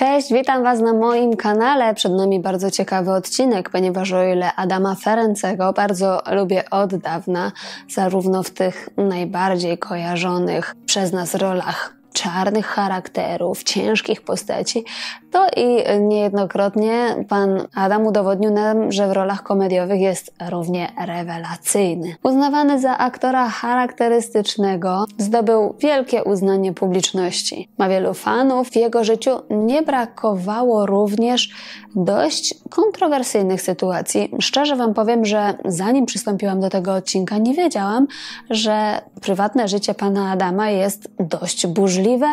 Cześć, witam Was na moim kanale. Przed nami bardzo ciekawy odcinek, ponieważ o ile Adama Ferencego bardzo lubię od dawna, zarówno w tych najbardziej kojarzonych przez nas rolach czarnych charakterów, ciężkich postaci, to i niejednokrotnie pan Adam udowodnił nam, że w rolach komediowych jest równie rewelacyjny. Uznawany za aktora charakterystycznego, zdobył wielkie uznanie publiczności. Ma wielu fanów, w jego życiu nie brakowało również dość kontrowersyjnych sytuacji. Szczerze wam powiem, że zanim przystąpiłam do tego odcinka, nie wiedziałam, że prywatne życie pana Adama jest dość burzliwe możliwe,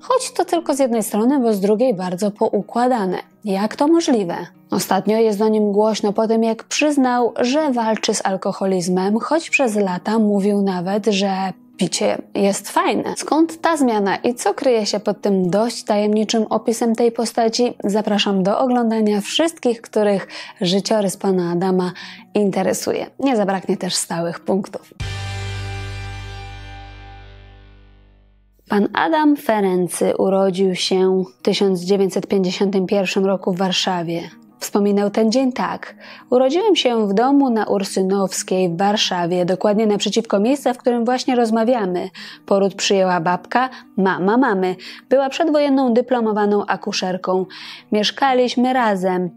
choć to tylko z jednej strony, bo z drugiej bardzo poukładane. Jak to możliwe? Ostatnio jest o nim głośno po tym, jak przyznał, że walczy z alkoholizmem, choć przez lata mówił nawet, że picie jest fajne. Skąd ta zmiana i co kryje się pod tym dość tajemniczym opisem tej postaci? Zapraszam do oglądania wszystkich, których życiorys pana Adama interesuje. Nie zabraknie też stałych punktów. Pan Adam Ferency urodził się w 1951 roku w Warszawie. Wspominał ten dzień tak. Urodziłem się w domu na Ursynowskiej w Warszawie, dokładnie naprzeciwko miejsca, w którym właśnie rozmawiamy. Poród przyjęła babka, mama mamy. Była przedwojenną dyplomowaną akuszerką. Mieszkaliśmy razem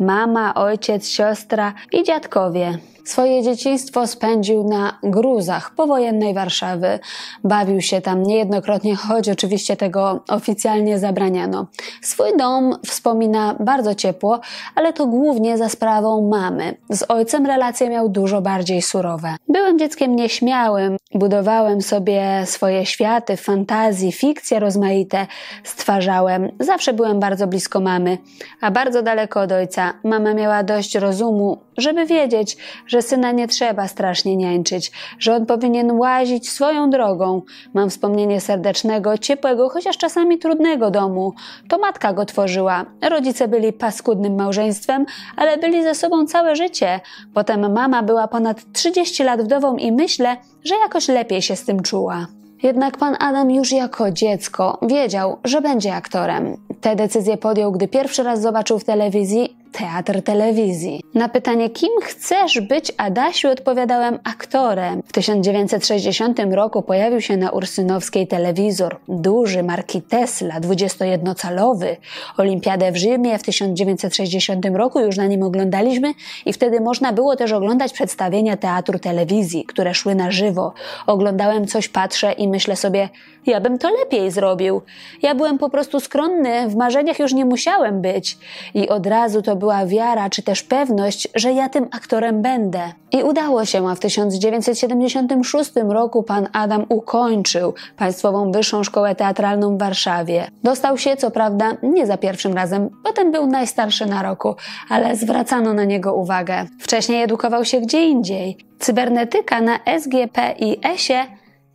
mama, ojciec, siostra i dziadkowie. Swoje dzieciństwo spędził na gruzach powojennej Warszawy. Bawił się tam niejednokrotnie, choć oczywiście tego oficjalnie zabraniano. Swój dom wspomina bardzo ciepło, ale to głównie za sprawą mamy. Z ojcem relacje miał dużo bardziej surowe. Byłem dzieckiem nieśmiałym, budowałem sobie swoje światy, fantazji, fikcje rozmaite, stwarzałem. Zawsze byłem bardzo blisko mamy, a bardzo daleko od ojca mama miała dość rozumu, żeby wiedzieć, że syna nie trzeba strasznie niańczyć, że on powinien łazić swoją drogą. Mam wspomnienie serdecznego, ciepłego, chociaż czasami trudnego domu. To matka go tworzyła. Rodzice byli paskudnym małżeństwem, ale byli ze sobą całe życie. Potem mama była ponad 30 lat wdową i myślę, że jakoś lepiej się z tym czuła. Jednak pan Adam już jako dziecko wiedział, że będzie aktorem. Tę decyzję podjął, gdy pierwszy raz zobaczył w telewizji teatr telewizji. Na pytanie, kim chcesz być, Adasiu, odpowiadałem aktorem. W 1960 roku pojawił się na Ursynowskiej telewizor, duży marki Tesla, 21-calowy. Olimpiadę w Rzymie w 1960 roku już na nim oglądaliśmy i wtedy można było też oglądać przedstawienia teatru telewizji, które szły na żywo. Oglądałem coś, patrzę i myślę sobie, ja bym to lepiej zrobił. Ja byłem po prostu skromny, w marzeniach już nie musiałem być. I od razu to była wiara, czy też pewność, że ja tym aktorem będę. I udało się, a w 1976 roku pan Adam ukończył Państwową Wyższą Szkołę Teatralną w Warszawie. Dostał się, co prawda, nie za pierwszym razem, bo ten był najstarszy na roku, ale zwracano na niego uwagę. Wcześniej edukował się gdzie indziej. Cybernetyka na SGP i ESie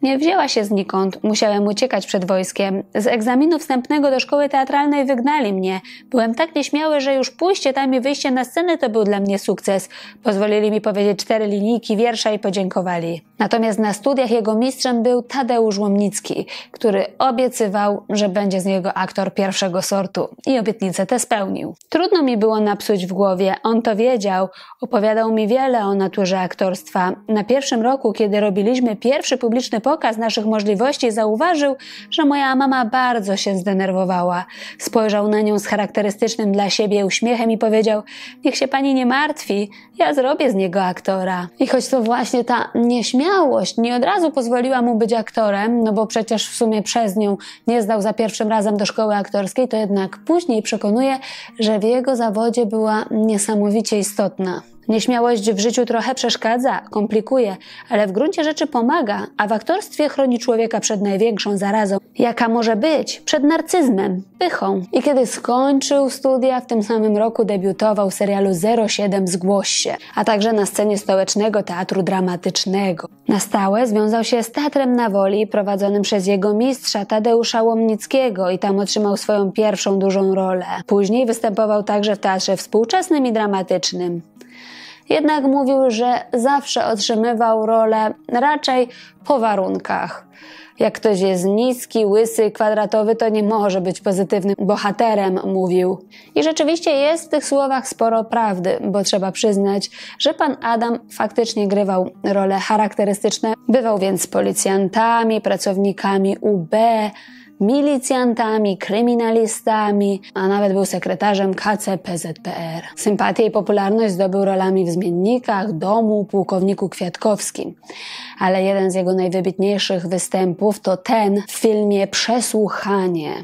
nie wzięła się znikąd, musiałem uciekać przed wojskiem. Z egzaminu wstępnego do szkoły teatralnej wygnali mnie. Byłem tak nieśmiały, że już pójście tam i wyjście na scenę to był dla mnie sukces. Pozwolili mi powiedzieć cztery linijki wiersza i podziękowali. Natomiast na studiach jego mistrzem był Tadeusz Łomnicki, który obiecywał, że będzie z niego aktor pierwszego sortu i obietnicę tę spełnił. Trudno mi było napsuć w głowie, on to wiedział, opowiadał mi wiele o naturze aktorstwa. Na pierwszym roku, kiedy robiliśmy pierwszy publiczny pokaz naszych możliwości, zauważył, że moja mama bardzo się zdenerwowała. Spojrzał na nią z charakterystycznym dla siebie uśmiechem i powiedział: Niech się pani nie martwi, ja zrobię z niego aktora. I choć to właśnie ta nieśmiałość nie od razu pozwoliła mu być aktorem, no bo przecież w sumie przez nią nie zdał za pierwszym razem do szkoły aktorskiej, to jednak później przekonuje, że w jego zawodzie była niesamowicie istotna. Nieśmiałość w życiu trochę przeszkadza, komplikuje, ale w gruncie rzeczy pomaga, a w aktorstwie chroni człowieka przed największą zarazą, jaka może być, przed narcyzmem, pychą. I kiedy skończył studia, w tym samym roku debiutował w serialu 07 Zgłoś się, a także na scenie stołecznego teatru dramatycznego. Na stałe związał się z Teatrem na Woli prowadzonym przez jego mistrza Tadeusza Łomnickiego i tam otrzymał swoją pierwszą dużą rolę. Później występował także w Teatrze Współczesnym i Dramatycznym jednak mówił, że zawsze otrzymywał rolę raczej po warunkach. Jak ktoś jest niski, łysy, kwadratowy, to nie może być pozytywnym bohaterem, mówił. I rzeczywiście jest w tych słowach sporo prawdy, bo trzeba przyznać, że pan Adam faktycznie grywał role charakterystyczne. Bywał więc policjantami, pracownikami UB, milicjantami, kryminalistami, a nawet był sekretarzem KCPZPR. Sympatię i popularność zdobył rolami w Zmiennikach, Domu, Pułkowniku Kwiatkowskim. Ale jeden z jego najwybitniejszych występów to ten w filmie Przesłuchanie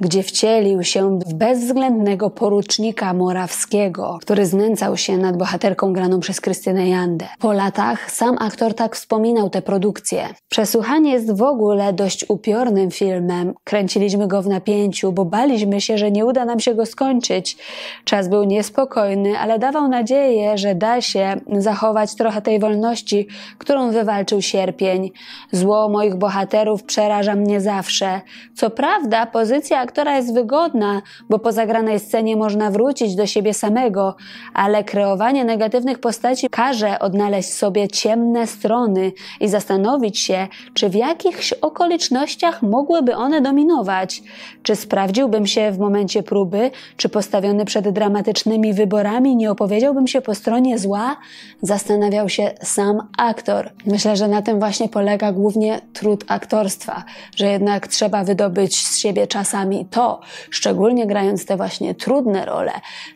gdzie wcielił się w bezwzględnego porucznika Morawskiego, który znęcał się nad bohaterką graną przez Krystynę Jandę. Po latach sam aktor tak wspominał tę produkcję. Przesłuchanie jest w ogóle dość upiornym filmem. Kręciliśmy go w napięciu, bo baliśmy się, że nie uda nam się go skończyć. Czas był niespokojny, ale dawał nadzieję, że da się zachować trochę tej wolności, którą wywalczył sierpień. Zło moich bohaterów przeraża mnie zawsze. Co prawda, pozycja aktora jest wygodna, bo po zagranej scenie można wrócić do siebie samego, ale kreowanie negatywnych postaci każe odnaleźć sobie ciemne strony i zastanowić się, czy w jakichś okolicznościach mogłyby one dominować. Czy sprawdziłbym się w momencie próby, czy postawiony przed dramatycznymi wyborami nie opowiedziałbym się po stronie zła? Zastanawiał się sam aktor. Myślę, że na tym właśnie polega głównie trud aktorstwa, że jednak trzeba wydobyć z siebie czasami czasami to, szczególnie grając te właśnie trudne role,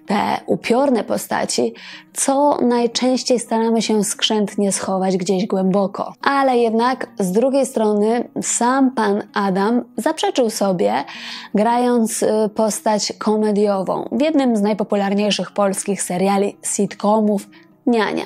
te upiorne postaci, co najczęściej staramy się skrzętnie schować gdzieś głęboko. Ale jednak z drugiej strony sam pan Adam zaprzeczył sobie, grając y, postać komediową w jednym z najpopularniejszych polskich seriali sitcomów Niania.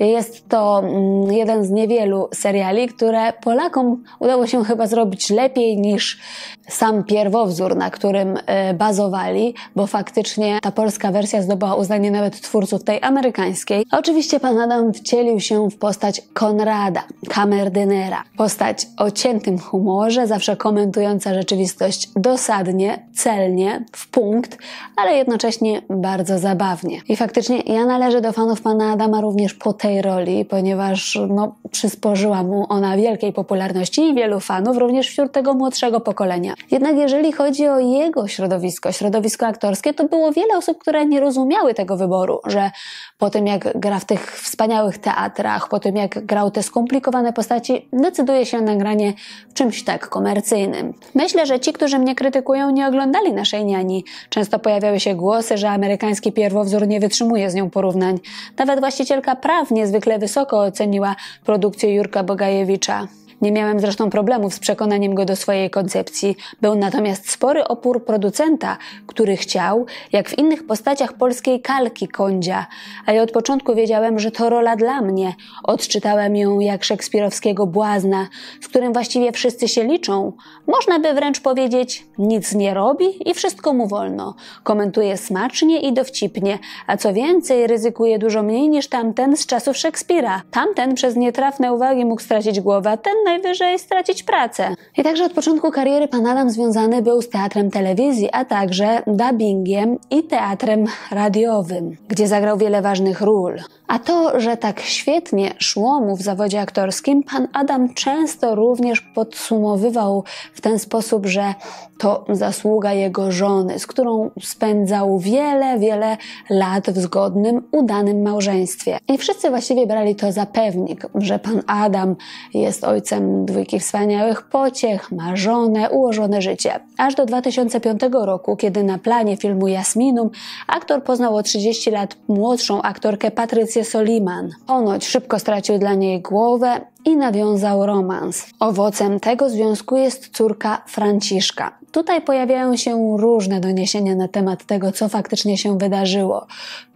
Jest to mm, jeden z niewielu seriali, które Polakom udało się chyba zrobić lepiej niż sam pierwowzór, na którym e, bazowali, bo faktycznie ta polska wersja zdobyła uznanie nawet twórców tej amerykańskiej. A oczywiście pan Adam wcielił się w postać Konrada, kamerdynera. Postać o ciętym humorze, zawsze komentująca rzeczywistość dosadnie, celnie, w punkt, ale jednocześnie bardzo zabawnie. I faktycznie ja należę do fanów pana Adama również po tej roli, ponieważ no, przysporzyła mu ona wielkiej popularności i wielu fanów, również wśród tego młodszego pokolenia. Jednak jeżeli chodzi o jego środowisko, środowisko aktorskie, to było wiele osób, które nie rozumiały tego wyboru, że po tym jak gra w tych wspaniałych teatrach, po tym jak grał te skomplikowane postaci, decyduje się na granie w czymś tak komercyjnym. Myślę, że ci, którzy mnie krytykują, nie oglądali naszej niani. Często pojawiały się głosy, że amerykański pierwowzór nie wytrzymuje z nią porównań. Nawet Właścicielka praw niezwykle wysoko oceniła produkcję Jurka Bogajewicza. Nie miałem zresztą problemów z przekonaniem go do swojej koncepcji. Był natomiast spory opór producenta, który chciał, jak w innych postaciach polskiej kalki kądzia. A ja od początku wiedziałem, że to rola dla mnie. Odczytałem ją jak szekspirowskiego błazna, z którym właściwie wszyscy się liczą. Można by wręcz powiedzieć, nic nie robi i wszystko mu wolno. Komentuje smacznie i dowcipnie, a co więcej ryzykuje dużo mniej niż tamten z czasów Szekspira. Tamten przez nietrafne uwagi mógł stracić głowę, ten najwyżej stracić pracę. I także od początku kariery pan Adam związany był z teatrem telewizji, a także dubbingiem i teatrem radiowym, gdzie zagrał wiele ważnych ról. A to, że tak świetnie szło mu w zawodzie aktorskim, pan Adam często również podsumowywał w ten sposób, że to zasługa jego żony, z którą spędzał wiele, wiele lat w zgodnym, udanym małżeństwie. I wszyscy właściwie brali to za pewnik, że pan Adam jest ojcem ojcem dwójki wspaniałych pociech, ma żonę, ułożone życie. Aż do 2005 roku, kiedy na planie filmu Jasminum aktor poznał o 30 lat młodszą aktorkę Patrycję Soliman. Ponoć szybko stracił dla niej głowę i nawiązał romans. Owocem tego związku jest córka Franciszka. Tutaj pojawiają się różne doniesienia na temat tego, co faktycznie się wydarzyło.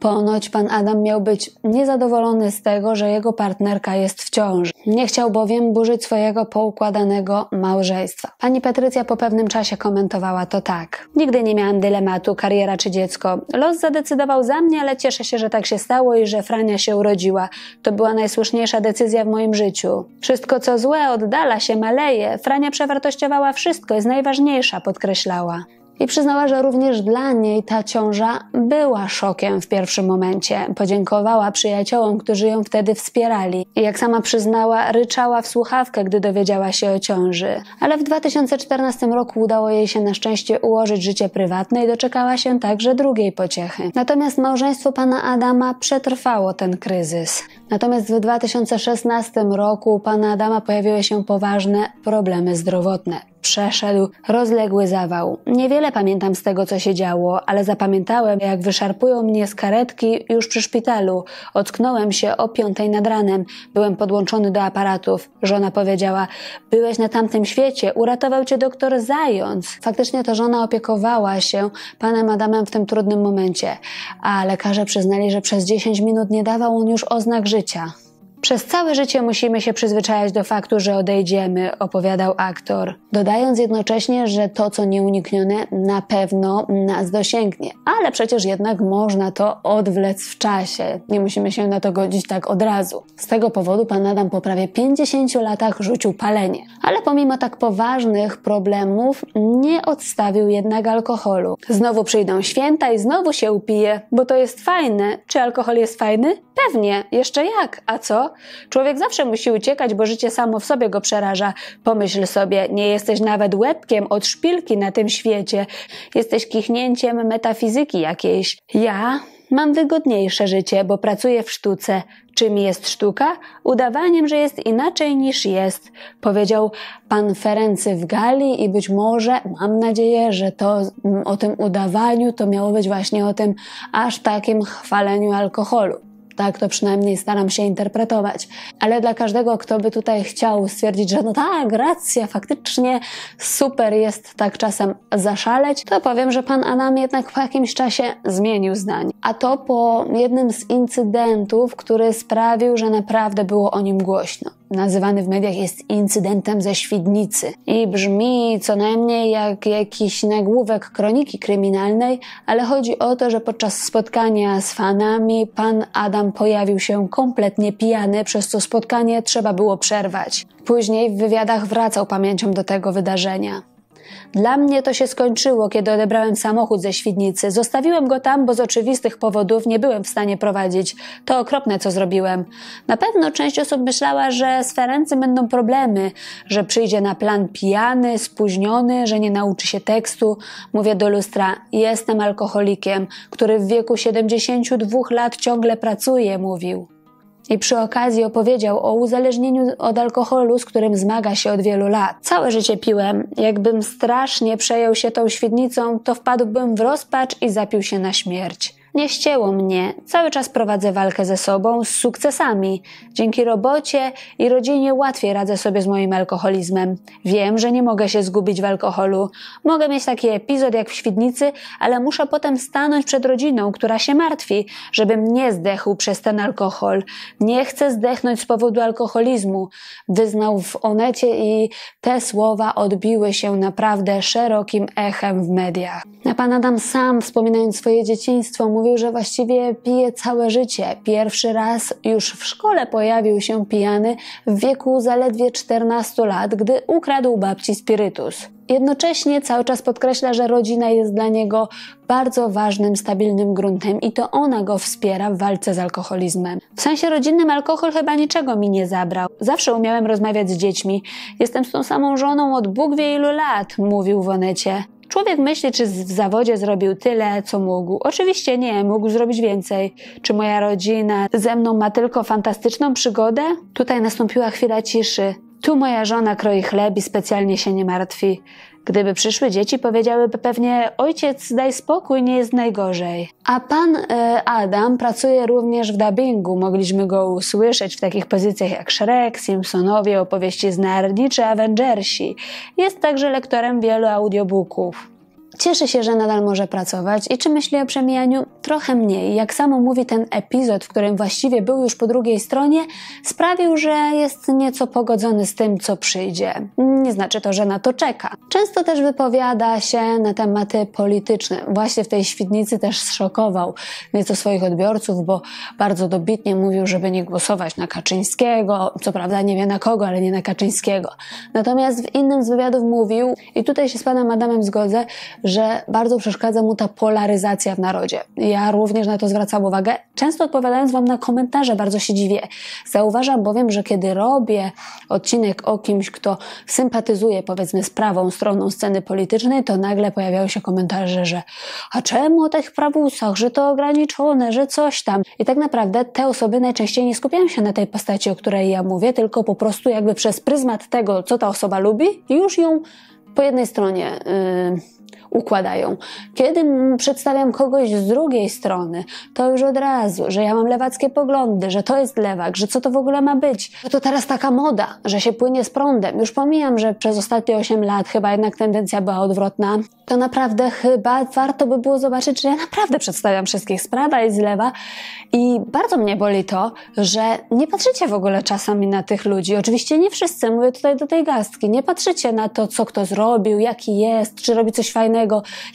Ponoć pan Adam miał być niezadowolony z tego, że jego partnerka jest w ciąży. Nie chciał bowiem burzyć swojego poukładanego małżeństwa. Pani Patrycja po pewnym czasie komentowała to tak. Nigdy nie miałam dylematu kariera czy dziecko. Los zadecydował za mnie, ale cieszę się, że tak się stało i że Frania się urodziła. To była najsłuszniejsza decyzja w moim życiu. Wszystko co złe oddala się, maleje. Frania przewartościowała wszystko, jest najważniejsza podkreślała. I przyznała, że również dla niej ta ciąża była szokiem w pierwszym momencie. Podziękowała przyjaciołom, którzy ją wtedy wspierali. I jak sama przyznała, ryczała w słuchawkę, gdy dowiedziała się o ciąży. Ale w 2014 roku udało jej się na szczęście ułożyć życie prywatne i doczekała się także drugiej pociechy. Natomiast małżeństwo pana Adama przetrwało ten kryzys. Natomiast w 2016 roku pana Adama pojawiły się poważne problemy zdrowotne przeszedł rozległy zawał. Niewiele pamiętam z tego, co się działo, ale zapamiętałem, jak wyszarpują mnie z karetki już przy szpitalu. Ocknąłem się o piątej nad ranem. Byłem podłączony do aparatów. Żona powiedziała, byłeś na tamtym świecie, uratował cię doktor Zając. Faktycznie to żona opiekowała się panem Adamem w tym trudnym momencie, a lekarze przyznali, że przez 10 minut nie dawał on już oznak życia. Przez całe życie musimy się przyzwyczajać do faktu, że odejdziemy, opowiadał aktor, dodając jednocześnie, że to, co nieuniknione, na pewno nas dosięgnie. Ale przecież jednak można to odwlec w czasie. Nie musimy się na to godzić tak od razu. Z tego powodu pan Adam po prawie 50 latach rzucił palenie. Ale pomimo tak poważnych problemów, nie odstawił jednak alkoholu. Znowu przyjdą święta i znowu się upije, bo to jest fajne. Czy alkohol jest fajny? Pewnie, jeszcze jak. A co? Człowiek zawsze musi uciekać, bo życie samo w sobie go przeraża. Pomyśl sobie, nie jesteś nawet łebkiem od szpilki na tym świecie. Jesteś kichnięciem metafizyki jakiejś. Ja mam wygodniejsze życie, bo pracuję w sztuce. Czym jest sztuka? Udawaniem, że jest inaczej niż jest, powiedział pan Ferency w Galii i być może, mam nadzieję, że to o tym udawaniu to miało być właśnie o tym aż takim chwaleniu alkoholu. Tak to przynajmniej staram się interpretować. Ale dla każdego, kto by tutaj chciał stwierdzić, że no tak, racja, faktycznie super jest tak czasem zaszaleć, to powiem, że pan Adam jednak w jakimś czasie zmienił zdanie. A to po jednym z incydentów, który sprawił, że naprawdę było o nim głośno nazywany w mediach jest incydentem ze Świdnicy i brzmi co najmniej jak jakiś nagłówek kroniki kryminalnej, ale chodzi o to, że podczas spotkania z fanami pan Adam pojawił się kompletnie pijany, przez co spotkanie trzeba było przerwać. Później w wywiadach wracał pamięcią do tego wydarzenia. Dla mnie to się skończyło, kiedy odebrałem samochód ze świdnicy. Zostawiłem go tam, bo z oczywistych powodów nie byłem w stanie prowadzić. To okropne, co zrobiłem. Na pewno część osób myślała, że z Ferency będą problemy, że przyjdzie na plan pijany, spóźniony, że nie nauczy się tekstu. Mówię do lustra, jestem alkoholikiem, który w wieku 72 lat ciągle pracuje, mówił i przy okazji opowiedział o uzależnieniu od alkoholu, z którym zmaga się od wielu lat. Całe życie piłem. Jakbym strasznie przejął się tą świdnicą, to wpadłbym w rozpacz i zapił się na śmierć. Nie ścięło mnie, cały czas prowadzę walkę ze sobą z sukcesami. Dzięki robocie i rodzinie łatwiej radzę sobie z moim alkoholizmem. Wiem, że nie mogę się zgubić w alkoholu. Mogę mieć taki epizod jak w Świdnicy, ale muszę potem stanąć przed rodziną, która się martwi, żebym nie zdechł przez ten alkohol. Nie chcę zdechnąć z powodu alkoholizmu. Wyznał w Onecie i te słowa odbiły się naprawdę szerokim echem w mediach. A pan Adam sam, wspominając swoje dzieciństwo, mówił, że właściwie pije całe życie. Pierwszy raz już w szkole pojawił się pijany w wieku zaledwie 14 lat, gdy ukradł babci spirytus. Jednocześnie cały czas podkreśla, że rodzina jest dla niego bardzo ważnym, stabilnym gruntem i to ona go wspiera w walce z alkoholizmem. W sensie rodzinnym alkohol chyba niczego mi nie zabrał. Zawsze umiałem rozmawiać z dziećmi. Jestem z tą samą żoną od Bóg wie ilu lat, mówił w onecie. Człowiek myśli, czy w zawodzie zrobił tyle, co mógł. Oczywiście nie, mógł zrobić więcej. Czy moja rodzina ze mną ma tylko fantastyczną przygodę? Tutaj nastąpiła chwila ciszy. Tu moja żona kroi chleb i specjalnie się nie martwi. Gdyby przyszły dzieci, powiedziałyby pewnie: Ojciec, daj spokój, nie jest najgorzej. A pan y, Adam pracuje również w dubbingu. Mogliśmy go usłyszeć w takich pozycjach jak Shrek, Simpsonowie, opowieści z Narni czy Avengersi. Jest także lektorem wielu audiobooków. Cieszy się, że nadal może pracować i czy myśli o przemijaniu? Trochę mniej. Jak samo mówi ten epizod, w którym właściwie był już po drugiej stronie, sprawił, że jest nieco pogodzony z tym, co przyjdzie. Nie znaczy to, że na to czeka. Często też wypowiada się na tematy polityczne. Właśnie w tej świetnicy też zszokował nieco swoich odbiorców, bo bardzo dobitnie mówił, żeby nie głosować na Kaczyńskiego. Co prawda nie wie na kogo, ale nie na Kaczyńskiego. Natomiast w innym z wywiadów mówił, i tutaj się z panem Adamem zgodzę, że bardzo przeszkadza mu ta polaryzacja w narodzie. Ja również na to zwracam uwagę. Często odpowiadając Wam na komentarze, bardzo się dziwię. Zauważam bowiem, że kiedy robię odcinek o kimś, kto sympatyzuje powiedzmy z prawą stroną sceny politycznej, to nagle pojawiają się komentarze, że a czemu o tych prawusach, że to ograniczone, że coś tam. I tak naprawdę te osoby najczęściej nie skupiają się na tej postaci, o której ja mówię, tylko po prostu jakby przez pryzmat tego, co ta osoba lubi, już ją po jednej stronie. Yy, układają. Kiedy przedstawiam kogoś z drugiej strony, to już od razu, że ja mam lewackie poglądy, że to jest lewak, że co to w ogóle ma być, że to teraz taka moda, że się płynie z prądem. Już pomijam, że przez ostatnie 8 lat chyba jednak tendencja była odwrotna. To naprawdę chyba warto by było zobaczyć, że ja naprawdę przedstawiam wszystkich z prawa i z lewa i bardzo mnie boli to, że nie patrzycie w ogóle czasami na tych ludzi. Oczywiście nie wszyscy, mówię tutaj do tej gastki, nie patrzycie na to, co kto zrobił, jaki jest, czy robi coś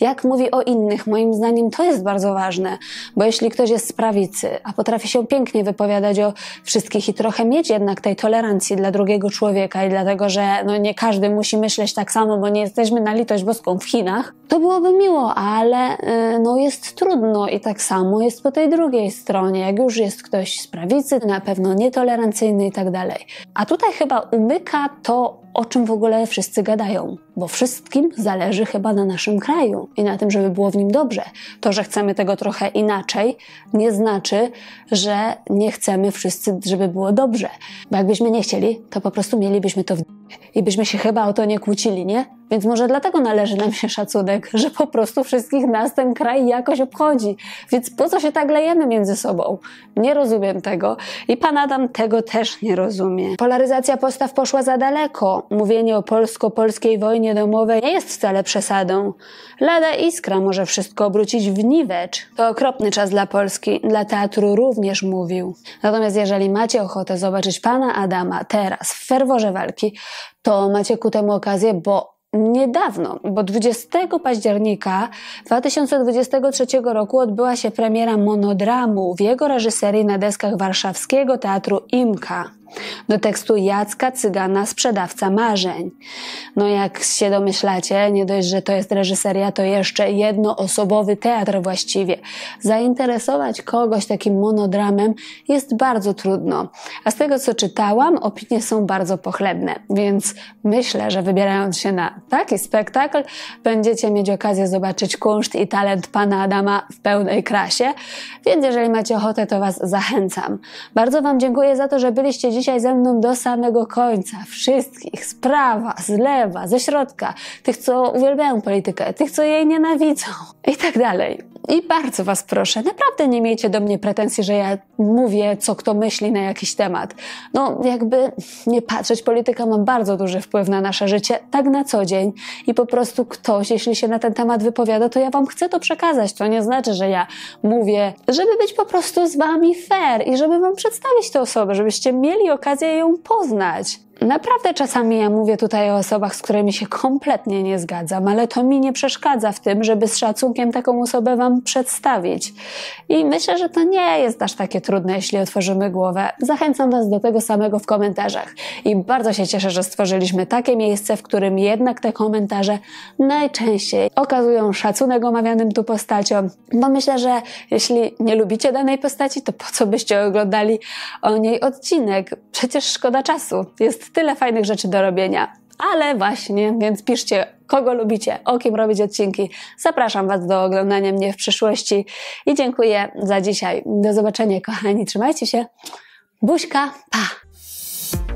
jak mówi o innych. Moim zdaniem to jest bardzo ważne, bo jeśli ktoś jest z prawicy, a potrafi się pięknie wypowiadać o wszystkich i trochę mieć jednak tej tolerancji dla drugiego człowieka i dlatego, że no nie każdy musi myśleć tak samo, bo nie jesteśmy na litość boską w Chinach, to byłoby miło, ale y, no jest trudno i tak samo jest po tej drugiej stronie, jak już jest ktoś z prawicy, na pewno nietolerancyjny i tak dalej. A tutaj chyba umyka to, o czym w ogóle wszyscy gadają bo wszystkim zależy chyba na naszym kraju i na tym, żeby było w nim dobrze. To, że chcemy tego trochę inaczej, nie znaczy, że nie chcemy wszyscy, żeby było dobrze. Bo jakbyśmy nie chcieli, to po prostu mielibyśmy to w i byśmy się chyba o to nie kłócili, nie? Więc może dlatego należy nam się szacunek, że po prostu wszystkich nas ten kraj jakoś obchodzi. Więc po co się tak lejemy między sobą? Nie rozumiem tego i pan Adam tego też nie rozumie. Polaryzacja postaw poszła za daleko. Mówienie o polsko-polskiej wojnie ognienie domowe nie jest wcale przesadą. Lada iskra może wszystko obrócić w niwecz. To okropny czas dla Polski, dla teatru również mówił. Natomiast jeżeli macie ochotę zobaczyć pana Adama teraz w ferworze walki, to macie ku temu okazję, bo niedawno, bo 20 października 2023 roku odbyła się premiera monodramu w jego reżyserii na deskach warszawskiego teatru Imka do tekstu Jacka Cygana Sprzedawca Marzeń. No jak się domyślacie, nie dość, że to jest reżyseria, to jeszcze jednoosobowy teatr właściwie. Zainteresować kogoś takim monodramem jest bardzo trudno. A z tego co czytałam, opinie są bardzo pochlebne, więc myślę, że wybierając się na taki spektakl, będziecie mieć okazję zobaczyć kunszt i talent pana Adama w pełnej krasie. Więc jeżeli macie ochotę, to Was zachęcam. Bardzo Wam dziękuję za to, że byliście dziś dzisiaj ze mną do samego końca. Wszystkich z prawa, z lewa, ze środka, tych, co uwielbiają politykę, tych, co jej nienawidzą i tak dalej. I bardzo Was proszę, naprawdę nie miejcie do mnie pretensji, że ja mówię, co kto myśli na jakiś temat. No, jakby nie patrzeć, polityka ma bardzo duży wpływ na nasze życie, tak na co dzień. I po prostu ktoś, jeśli się na ten temat wypowiada, to ja Wam chcę to przekazać. To nie znaczy, że ja mówię, żeby być po prostu z Wami fair i żeby Wam przedstawić tę osobę, żebyście mieli okazję ją poznać. Naprawdę czasami ja mówię tutaj o osobach, z którymi się kompletnie nie zgadzam, ale to mi nie przeszkadza w tym, żeby z szacunkiem taką osobę Wam przedstawić. I myślę, że to nie jest aż takie trudne, jeśli otworzymy głowę. Zachęcam Was do tego samego w komentarzach. I bardzo się cieszę, że stworzyliśmy takie miejsce, w którym jednak te komentarze najczęściej okazują szacunek omawianym tu postaciom, bo myślę, że jeśli nie lubicie danej postaci, to po co byście oglądali o niej odcinek? Przecież szkoda czasu. Jest tyle fajnych rzeczy do robienia. Ale właśnie, więc piszcie, kogo lubicie, o kim robić odcinki. Zapraszam Was do oglądania mnie w przyszłości i dziękuję za dzisiaj. Do zobaczenia, kochani. Trzymajcie się. Buźka, pa!